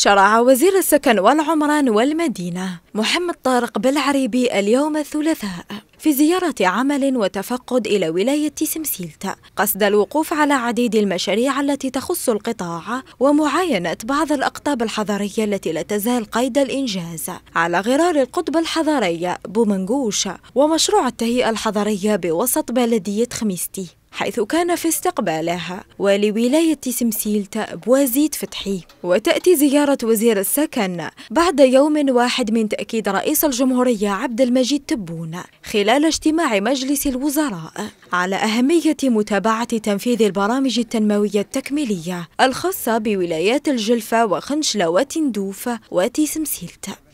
شرع وزير السكن والعمران والمدينة محمد طارق بالعريبي اليوم الثلاثاء في زيارة عمل وتفقد إلى ولاية سمسيلتا قصد الوقوف على عديد المشاريع التي تخص القطاع ومعاينة بعض الأقطاب الحضارية التي لا تزال قيد الإنجاز على غرار القطب الحضاري بومنجوش ومشروع التهيئة الحضارية بوسط بلدية خميستي حيث كان في استقبالها ولولاية سمسيل تأب وزيد فتحي وتأتي زيارة وزير السكن بعد يوم واحد من تأكيد رئيس الجمهورية عبد المجيد تبون خلال اجتماع مجلس الوزراء على أهمية متابعة تنفيذ البرامج التنموية التكميلية الخاصة بولايات الجلفة وخنشلة وتندوف وتي سمسيل تأب